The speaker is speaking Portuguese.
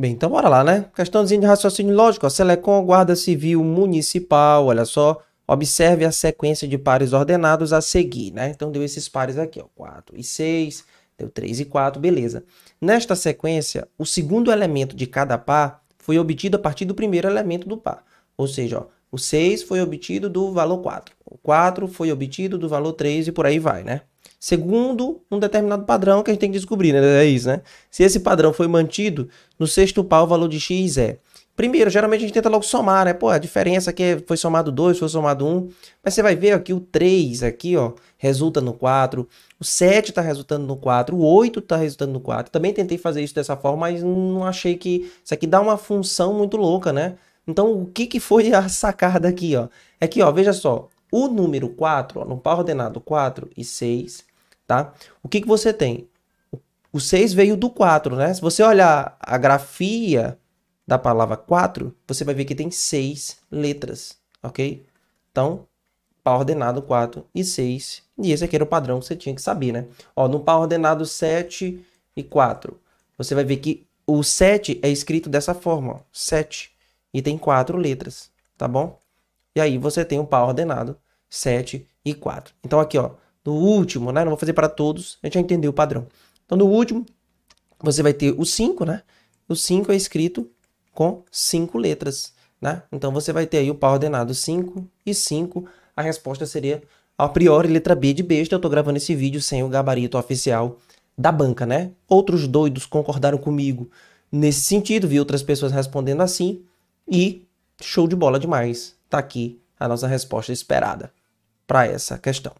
Bem, então bora lá, né? Questãozinha de raciocínio lógico. A Selecom, Guarda Civil Municipal, olha só. Observe a sequência de pares ordenados a seguir, né? Então deu esses pares aqui, ó. 4 e 6, deu 3 e 4, beleza. Nesta sequência, o segundo elemento de cada par foi obtido a partir do primeiro elemento do par. Ou seja, ó, o 6 foi obtido do valor 4. O 4 foi obtido do valor 3 e por aí vai, né? Segundo um determinado padrão que a gente tem que descobrir, né? É isso, né? Se esse padrão foi mantido, no sexto pau o valor de x é. Primeiro, geralmente a gente tenta logo somar, né? Pô, a diferença aqui é, foi somado 2, foi somado 1. Um, mas você vai ver aqui o 3 aqui, ó, resulta no 4. O 7 está resultando no 4. O 8 está resultando no 4. Também tentei fazer isso dessa forma, mas não achei que... Isso aqui dá uma função muito louca, né? Então, o que, que foi a sacada aqui? Ó? É que, ó, veja só, o número 4, ó, no par ordenado 4 e 6, tá? o que, que você tem? O 6 veio do 4, né? Se você olhar a grafia da palavra 4, você vai ver que tem 6 letras, ok? Então, par ordenado 4 e 6. E esse aqui era o padrão que você tinha que saber, né? Ó, no par ordenado 7 e 4, você vai ver que o 7 é escrito dessa forma, ó, 7 e tem quatro letras, tá bom? E aí você tem o um par ordenado 7 e 4. Então aqui, ó, no último, né? Não vou fazer para todos, a gente já entendeu o padrão. Então no último, você vai ter o 5, né? O 5 é escrito com cinco letras, né? Então você vai ter aí o par ordenado 5 e 5. A resposta seria a priori letra B de besta. Eu estou gravando esse vídeo sem o gabarito oficial da banca, né? Outros doidos concordaram comigo nesse sentido, vi outras pessoas respondendo assim. E show de bola demais, tá aqui a nossa resposta esperada para essa questão.